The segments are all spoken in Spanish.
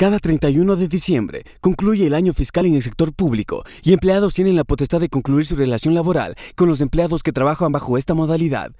Cada 31 de diciembre concluye el año fiscal en el sector público y empleados tienen la potestad de concluir su relación laboral con los empleados que trabajan bajo esta modalidad.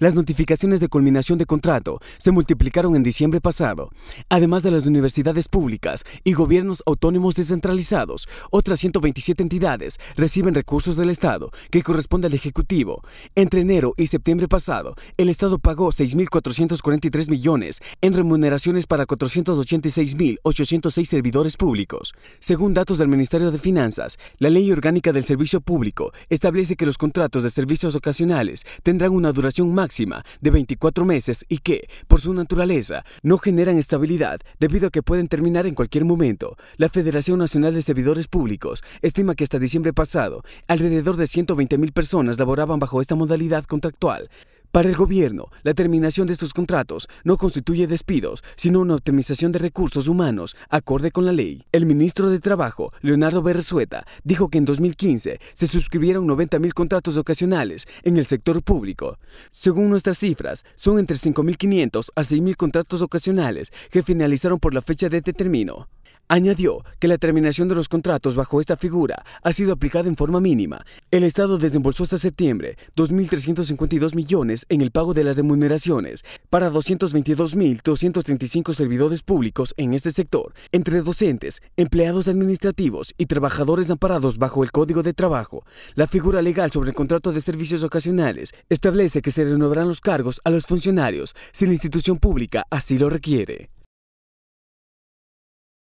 Las notificaciones de culminación de contrato se multiplicaron en diciembre pasado. Además de las universidades públicas y gobiernos autónomos descentralizados, otras 127 entidades reciben recursos del Estado que corresponde al Ejecutivo. Entre enero y septiembre pasado, el Estado pagó 6.443 millones en remuneraciones para 486.800 106 servidores públicos. Según datos del Ministerio de Finanzas, la Ley Orgánica del Servicio Público establece que los contratos de servicios ocasionales tendrán una duración máxima de 24 meses y que, por su naturaleza, no generan estabilidad debido a que pueden terminar en cualquier momento. La Federación Nacional de Servidores Públicos estima que hasta diciembre pasado, alrededor de 120.000 personas laboraban bajo esta modalidad contractual. Para el gobierno, la terminación de estos contratos no constituye despidos, sino una optimización de recursos humanos acorde con la ley. El ministro de Trabajo, Leonardo Berresueta, dijo que en 2015 se suscribieron 90.000 contratos ocasionales en el sector público. Según nuestras cifras, son entre 5.500 a 6.000 contratos ocasionales que finalizaron por la fecha de este término. Añadió que la terminación de los contratos bajo esta figura ha sido aplicada en forma mínima. El Estado desembolsó hasta septiembre 2.352 millones en el pago de las remuneraciones para 222.235 servidores públicos en este sector, entre docentes, empleados administrativos y trabajadores amparados bajo el Código de Trabajo. La figura legal sobre el contrato de servicios ocasionales establece que se renovarán los cargos a los funcionarios si la institución pública así lo requiere.